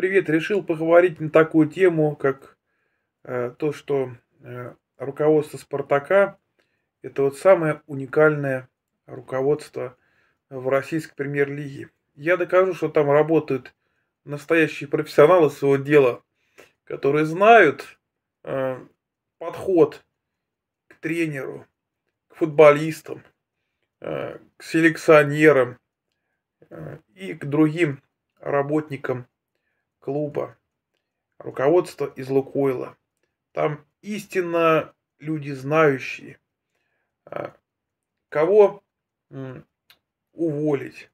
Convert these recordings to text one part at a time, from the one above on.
Привет, решил поговорить на такую тему, как э, то, что э, руководство Спартака – это вот самое уникальное руководство в российской премьер-лиге. Я докажу, что там работают настоящие профессионалы своего дела, которые знают э, подход к тренеру, к футболистам, э, к селекционерам э, и к другим работникам клуба, руководство из Лукойла. Там истинно люди знающие, а, кого уволить,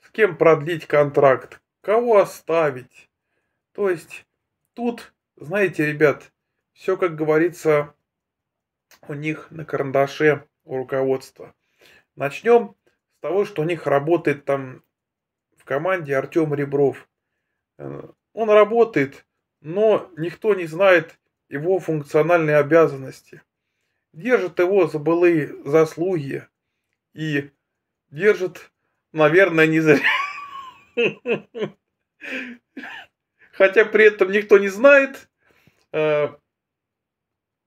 с кем продлить контракт, кого оставить. То есть тут, знаете, ребят, все, как говорится, у них на карандаше у руководства. Начнем с того, что у них работает там в команде Артем Ребров. Э, он работает, но никто не знает его функциональные обязанности. Держит его за былые заслуги и держит, наверное, не зря. Хотя при этом никто не знает, э,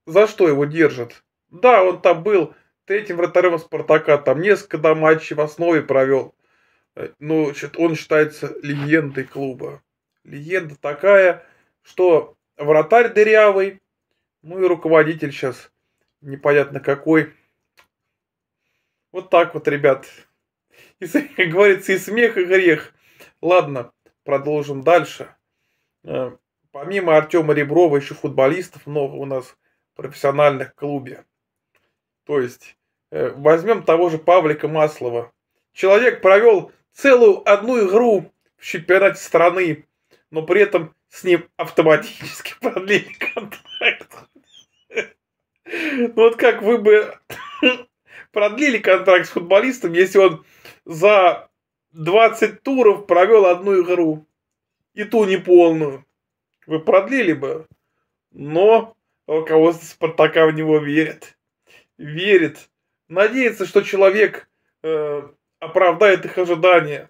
за что его держат. Да, он там был третьим вратарем Спартака, там несколько матчей в основе провел. Э, но ну, он считается легендой клуба легенда такая, что вратарь дырявый, ну и руководитель сейчас непонятно какой. Вот так вот, ребят. И, как говорится, и смех, и грех. Ладно, продолжим дальше. Э, помимо Артема Реброва, еще футболистов много у нас в профессиональных клубе. То есть, э, возьмем того же Павлика Маслова. Человек провел целую одну игру в чемпионате страны но при этом с ним автоматически продлили контракт. Ну вот как вы бы продлили контракт с футболистом, если он за 20 туров провел одну игру, и ту неполную. Вы продлили бы, но руководство Спартака в него верит. Верит. Надеется, что человек э, оправдает их ожидания.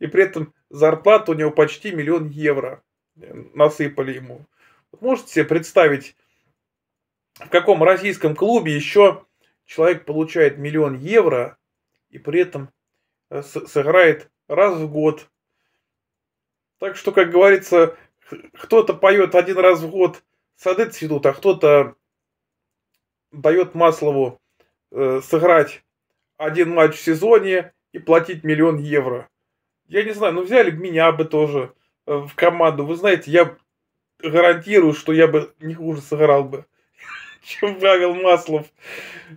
И при этом зарплата у него почти миллион евро насыпали ему. Можете себе представить, в каком российском клубе еще человек получает миллион евро и при этом э, сыграет раз в год. Так что, как говорится, кто-то поет один раз в год, сады цветут, а кто-то дает Маслову э, сыграть один матч в сезоне и платить миллион евро. Я не знаю, ну взяли бы меня бы тоже э, в команду. Вы знаете, я гарантирую, что я бы не хуже сыграл бы, чем Павел Маслов.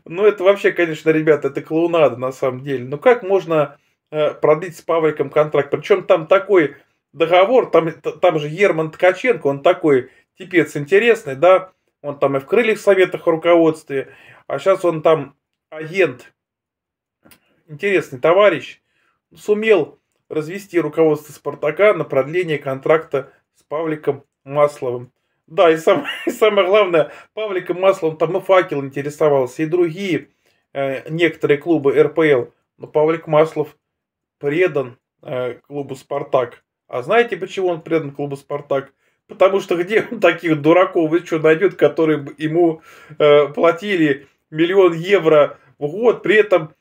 Ну, это вообще, конечно, ребята, это клоунада на самом деле. Ну, как можно э, продлить с Павликом контракт? Причем там такой договор, там, э, там же Ерман Ткаченко, он такой типец интересный, да, он там и в крыльях советах руководстве, а сейчас он там агент, интересный товарищ, сумел развести руководство «Спартака» на продление контракта с Павликом Масловым. Да, и, сам, и самое главное, Павликом Масловым там и «Факел» интересовался, и другие э, некоторые клубы РПЛ. Но Павлик Маслов предан э, клубу «Спартак». А знаете, почему он предан клубу «Спартак»? Потому что где он таких дураков еще найдет, которые ему э, платили миллион евро в год, при этом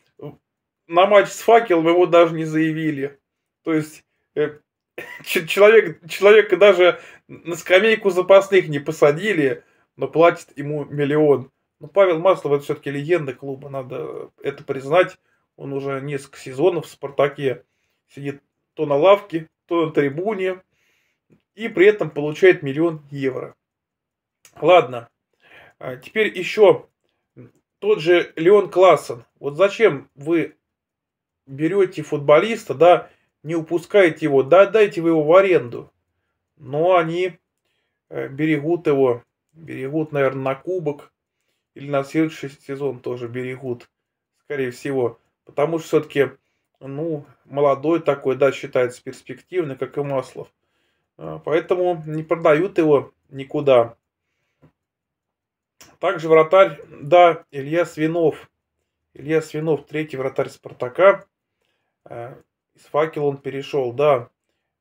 на матч с факелом его даже не заявили. То есть э, человек, человека даже на скамейку запасных не посадили, но платит ему миллион. Но ну, Павел Маслов это все-таки легенда клуба, надо это признать. Он уже несколько сезонов в «Спартаке» сидит то на лавке, то на трибуне, и при этом получает миллион евро. Ладно, а теперь еще тот же Леон Классен. Вот зачем вы берете футболиста, да, не упускайте его, да отдайте вы его в аренду. Но они э, берегут его, берегут, наверное, на кубок или на следующий сезон тоже берегут, скорее всего. Потому что все-таки, ну, молодой такой, да, считается перспективный, как и Маслов. Э, поэтому не продают его никуда. Также вратарь, да, Илья Свинов. Илья Свинов, третий вратарь Спартака. Э, с факел он перешел, да.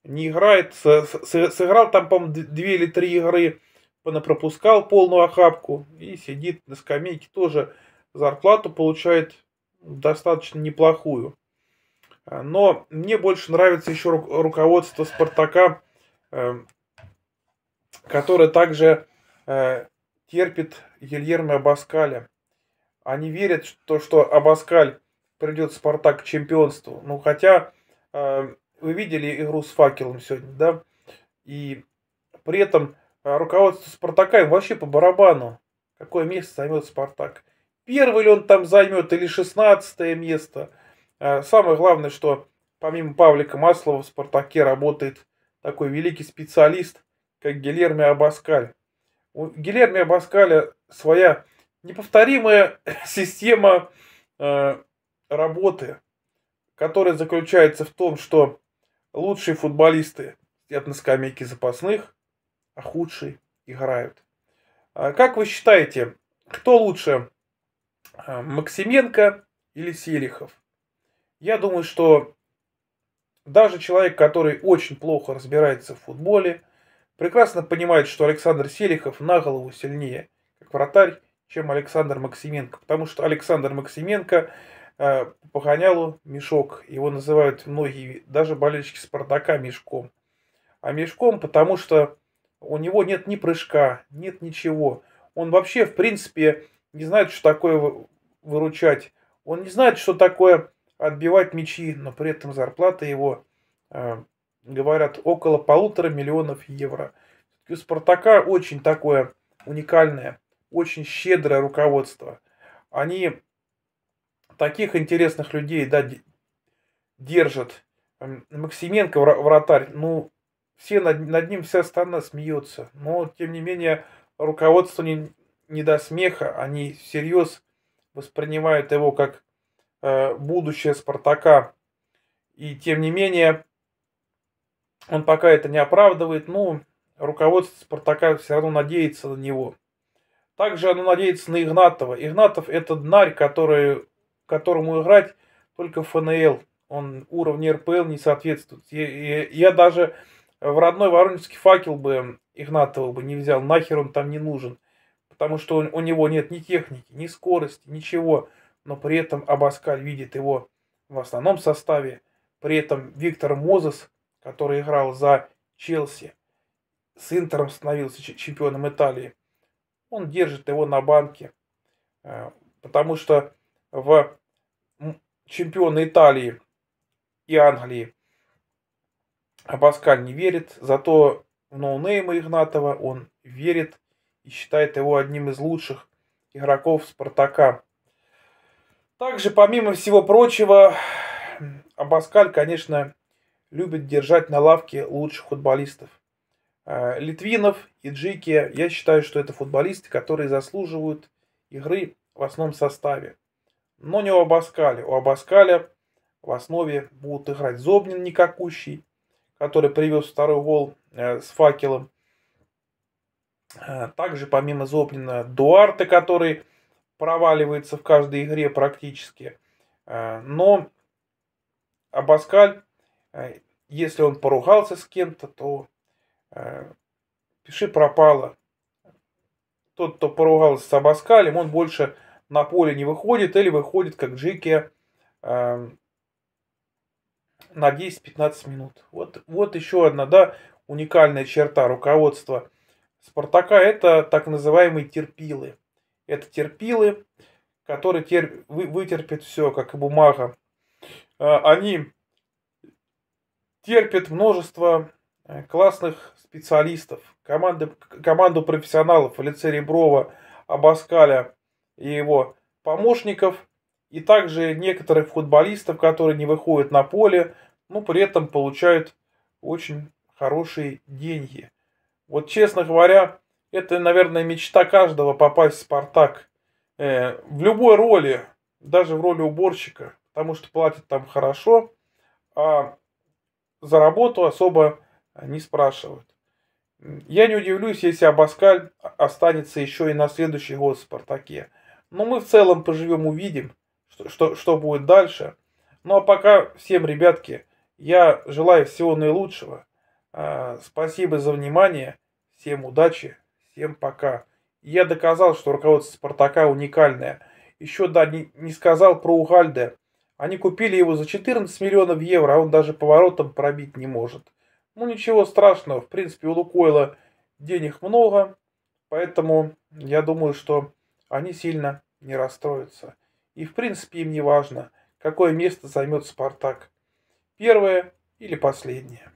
Не играет, с, с, сыграл там, по-моему, две или три игры, понапропускал полную охапку и сидит на скамейке тоже. Зарплату получает достаточно неплохую. А, но мне больше нравится еще руководство Спартака, э, которое также э, терпит Ельермо Абаскаля. Они верят, что, что Абаскаль придет Спартак к чемпионству. Ну, хотя а, вы видели игру с факелом сегодня, да? И при этом а, руководство Спартака им вообще по барабану. Какое место займет Спартак? Первый ли он там займет или шестнадцатое место? А, самое главное, что помимо Павлика Маслова в Спартаке работает такой великий специалист, как Гилерми Абаскаль. У Гилерми Абаскаля своя неповторимая система работы который заключается в том, что лучшие футболисты сидят на скамейке запасных, а худшие играют. А как вы считаете, кто лучше, а, Максименко или Селихов? Я думаю, что даже человек, который очень плохо разбирается в футболе, прекрасно понимает, что Александр Селихов на голову сильнее, как вратарь, чем Александр Максименко. Потому что Александр Максименко по э, погонялу мешок. Его называют многие, даже болельщики Спартака, мешком. А мешком, потому что у него нет ни прыжка, нет ничего. Он вообще, в принципе, не знает, что такое выручать. Он не знает, что такое отбивать мячи, но при этом зарплата его, э, говорят, около полутора миллионов евро. У Спартака очень такое уникальное, очень щедрое руководство. Они таких интересных людей, да, держит Максименко, вратарь, ну, все над, над ним, вся страна смеется. Но, тем не менее, руководство не, не до смеха, они всерьез воспринимают его как э, будущее Спартака. И, тем не менее, он пока это не оправдывает, но руководство Спартака все равно надеется на него. Также оно надеется на Игнатова. Игнатов это днарь, который которому играть только ФНЛ. Он уровню РПЛ не соответствует. Я, я, я даже в родной Воронежский факел бы Игнатова бы не взял. Нахер он там не нужен. Потому что он, у него нет ни техники, ни скорости, ничего. Но при этом Абаскаль видит его в основном составе. При этом Виктор Мозес, который играл за Челси, с Интером становился чемпионом Италии. Он держит его на банке. Э, потому что в чемпионы Италии и Англии Абаскаль не верит, зато в ноунейма Игнатова он верит и считает его одним из лучших игроков Спартака. Также, помимо всего прочего, Абаскаль, конечно, любит держать на лавке лучших футболистов. Э, Литвинов и Джики, я считаю, что это футболисты, которые заслуживают игры в основном составе но не у Абаскаля. У Абаскаля в основе будут играть Зобнин никакущий, который привез второй гол э, с факелом. Э, также помимо Зобнина Дуарте, который проваливается в каждой игре практически. Э, но Абаскаль, если он поругался с кем-то, то пиши пропало. Тот, кто поругался с Абаскалем, он больше на поле не выходит или выходит как Джики эм, на 10-15 минут. Вот, вот еще одна да, уникальная черта руководства Спартака – это так называемые терпилы. Это терпилы, которые тер... вы, вытерпят все, как и бумага. Э, они терпят множество э, классных специалистов, команды, команду профессионалов в лице Реброва, Абаскаля, и его помощников, и также некоторых футболистов, которые не выходят на поле, но при этом получают очень хорошие деньги. Вот, честно говоря, это, наверное, мечта каждого попасть в «Спартак». Э, в любой роли, даже в роли уборщика, потому что платят там хорошо, а за работу особо не спрашивают. Я не удивлюсь, если Абаскаль останется еще и на следующий год в «Спартаке». Но ну, мы в целом поживем, увидим, что, что, что будет дальше. Ну а пока всем, ребятки, я желаю всего наилучшего. А, спасибо за внимание. Всем удачи. Всем пока. Я доказал, что руководство Спартака уникальное. Еще да, не, не сказал про Угальде. Они купили его за 14 миллионов евро, а он даже поворотом пробить не может. Ну ничего страшного, в принципе у Лукойла денег много, поэтому я думаю, что они сильно не расстроятся. И в принципе им не важно, какое место займет Спартак. Первое или последнее.